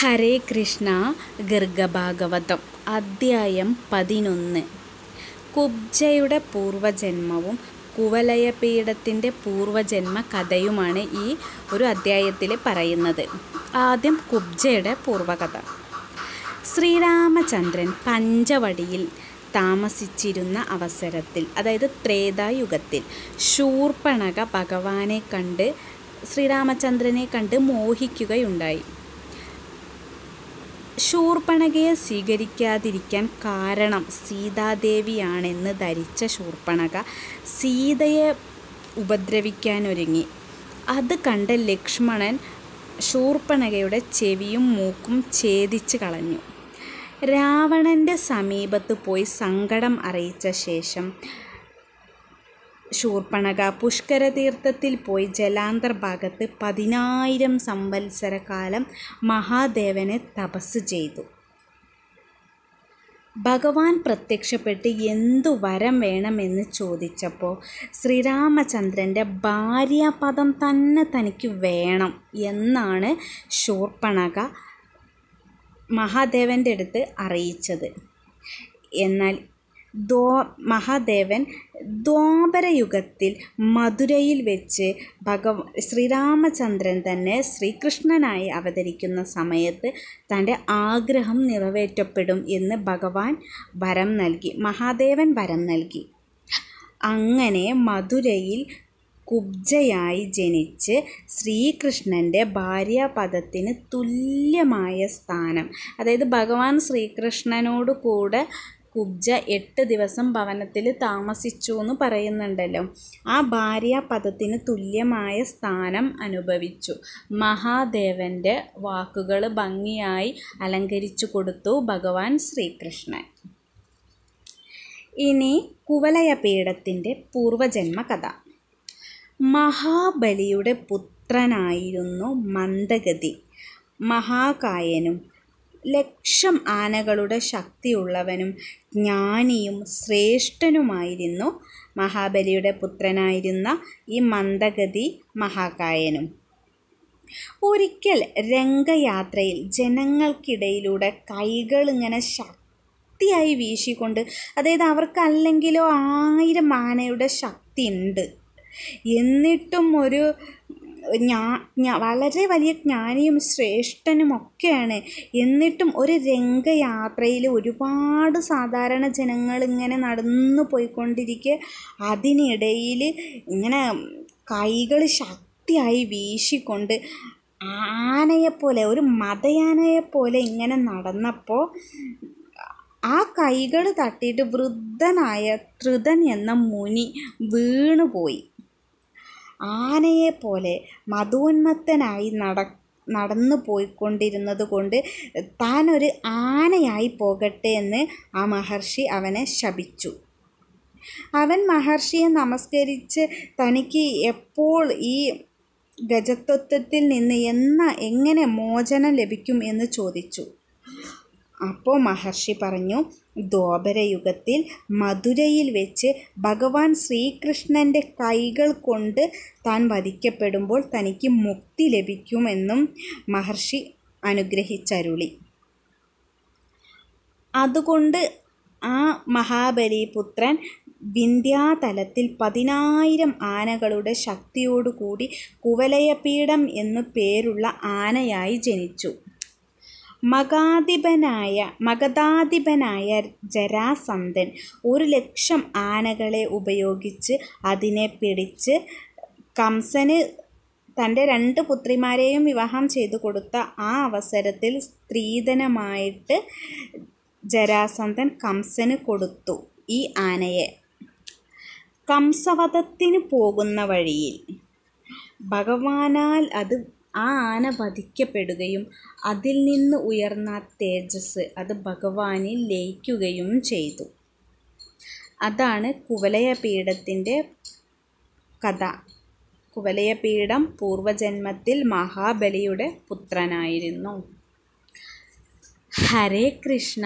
ഹരേ കൃഷ്ണ ഗർഗഭാഗവതം അദ്ധ്യായം പതിനൊന്ന് കുബ്ജയുടെ പൂർവജന്മവും കുവലയപീഠത്തിൻ്റെ പൂർവജന്മ കഥയുമാണ് ഈ ഒരു അദ്ധ്യായത്തിൽ പറയുന്നത് ആദ്യം കുബ്ജയുടെ പൂർവകഥ ശ്രീരാമചന്ദ്രൻ പഞ്ചവടിയിൽ താമസിച്ചിരുന്ന അവസരത്തിൽ അതായത് ത്രേതായുഗത്തിൽ ശൂർപ്പണക ഭഗവാനെ കണ്ട് ശ്രീരാമചന്ദ്രനെ കണ്ട് മോഹിക്കുകയുണ്ടായി ശൂർപ്പണകയെ സ്വീകരിക്കാതിരിക്കാൻ കാരണം സീതാദേവിയാണെന്ന് ധരിച്ച ശൂർപ്പണക സീതയെ ഉപദ്രവിക്കാനൊരുങ്ങി അത് കണ്ട ലക്ഷ്മണൻ ശൂർപ്പണകയുടെ ചെവിയും മൂക്കും ഛേദിച്ച് കളഞ്ഞു രാവണൻ്റെ സമീപത്ത് പോയി സങ്കടം അറിയിച്ച ശേഷം ശൂർപ്പണക പുഷ്കര തീർത്ഥത്തിൽ പോയി ഭാഗത്ത് പതിനായിരം സംവത്സരകാലം മഹാദേവനെ തപസ് ചെയ്തു ഭഗവാൻ പ്രത്യക്ഷപ്പെട്ട് എന്തു വരം വേണമെന്ന് ചോദിച്ചപ്പോൾ ശ്രീരാമചന്ദ്രൻ്റെ ഭാര്യാപദം തന്നെ തനിക്ക് വേണം എന്നാണ് ശൂർപ്പണക മഹാദേവൻ്റെ അടുത്ത് അറിയിച്ചത് എന്നാൽ ദോ മഹാദേവൻ ദ്വാപരയുഗത്തിൽ മധുരയിൽ വെച്ച് ഭഗവ ശ്രീരാമചന്ദ്രൻ തന്നെ ശ്രീകൃഷ്ണനായി അവതരിക്കുന്ന സമയത്ത് തൻ്റെ ആഗ്രഹം നിറവേറ്റപ്പെടും എന്ന് ഭഗവാൻ വരം നൽകി മഹാദേവൻ വരം നൽകി അങ്ങനെ മധുരയിൽ കുബ്ജയായി ജനിച്ച് ശ്രീകൃഷ്ണൻ്റെ ഭാര്യാപദത്തിന് തുല്യമായ സ്ഥാനം അതായത് ഭഗവാൻ ശ്രീകൃഷ്ണനോട് കൂടെ കുബ്ജ എട്ട് ദിവസം ഭവനത്തിൽ താമസിച്ചു എന്ന് പറയുന്നുണ്ടല്ലോ ആ ഭാര്യ പദത്തിന് തുല്യമായ സ്ഥാനം അനുഭവിച്ചു മഹാദേവൻ്റെ വാക്കുകൾ ഭംഗിയായി അലങ്കരിച്ചു കൊടുത്തു ഭഗവാൻ ശ്രീകൃഷ്ണൻ ഇനി കുവലയപീഠത്തിൻ്റെ പൂർവജന്മ കഥ മഹാബലിയുടെ പുത്രനായിരുന്നു മന്ദഗതി മഹാകായനും ലക്ഷം ആനകളുടെ ശക്തിയുള്ളവനും ജ്ഞാനിയും ശ്രേഷ്ഠനുമായിരുന്നു മഹാബലിയുടെ പുത്രനായിരുന്ന ഈ മന്ദഗതി മഹാകായനും ഒരിക്കൽ രംഗയാത്രയിൽ ജനങ്ങൾക്കിടയിലൂടെ ഇങ്ങനെ ശക്തിയായി വീശിക്കൊണ്ട് അതായത് അവർക്കല്ലെങ്കിലോ ആയിരം ആനയുടെ ശക്തി ഉണ്ട് എന്നിട്ടും ഒരു വളരെ വലിയ ജ്ഞാനിയും ഒക്കെയാണ് എന്നിട്ടും ഒരു രംഗയാത്രയിൽ ഒരുപാട് സാധാരണ ജനങ്ങളിങ്ങനെ നടന്നു പോയിക്കൊണ്ടിരിക്കെ അതിനിടയിൽ ഇങ്ങനെ കൈകൾ ശക്തിയായി വീശിക്കൊണ്ട് ആനയെപ്പോലെ ഒരു മതയാനയെപ്പോലെ ഇങ്ങനെ നടന്നപ്പോൾ ആ കൈകൾ തട്ടിയിട്ട് വൃദ്ധനായ ധൃതൻ എന്ന മുനി വീണുപോയി ആനയെപ്പോലെ മധുവന്മത്തനായി നട നടന്നു പോയിക്കൊണ്ടിരുന്നത് കൊണ്ട് താനൊരു ആനയായി പോകട്ടെ എന്ന് ആ മഹർഷി അവനെ ശപിച്ചു അവൻ മഹർഷിയെ നമസ്കരിച്ച് തനിക്ക് എപ്പോൾ ഈ ഗജത്വത്വത്തിൽ നിന്ന് എന്ന എങ്ങനെ മോചനം ലഭിക്കും എന്ന് ചോദിച്ചു അപ്പോൾ മഹർഷി പറഞ്ഞു ദ്വാപരയുഗത്തിൽ മധുരയിൽ വെച്ച് ഭഗവാൻ ശ്രീകൃഷ്ണൻ്റെ കൈകൾ കൊണ്ട് താൻ വധിക്കപ്പെടുമ്പോൾ തനിക്ക് മുക്തി ലഭിക്കുമെന്നും മഹർഷി അനുഗ്രഹിച്ചരുളി അതുകൊണ്ട് ആ മഹാബലിപുത്രൻ വിന്ധ്യാതലത്തിൽ പതിനായിരം ആനകളുടെ ശക്തിയോടുകൂടി കുവലയപീഠം എന്നു പേരുള്ള ആനയായി ജനിച്ചു മകാധിപനായ മകതാധിപനായ ജരാസന്ധൻ ഒരു ലക്ഷം ആനകളെ ഉപയോഗിച്ച് അതിനെ പിടിച്ച് കംസന് തൻ്റെ രണ്ട് പുത്രിമാരെയും വിവാഹം ചെയ്തു കൊടുത്ത ആ അവസരത്തിൽ സ്ത്രീധനമായിട്ട് ജരാസന്ധൻ കംസന് കൊടുത്തു ഈ ആനയെ കംസവധത്തിന് പോകുന്ന വഴിയിൽ ഭഗവാനാൽ അത് ആ ആന വധിക്കപ്പെടുകയും അതിൽ നിന്ന് ഉയർന്ന തേജസ്സ് അത് ഭഗവാനിൽ ലയിക്കുകയും ചെയ്തു അതാണ് കുവലയ പീഠത്തിൻ്റെ കഥ കുവലയ പീഠം പൂർവജന്മത്തിൽ മഹാബലിയുടെ പുത്രനായിരുന്നു ഹരേ കൃഷ്ണ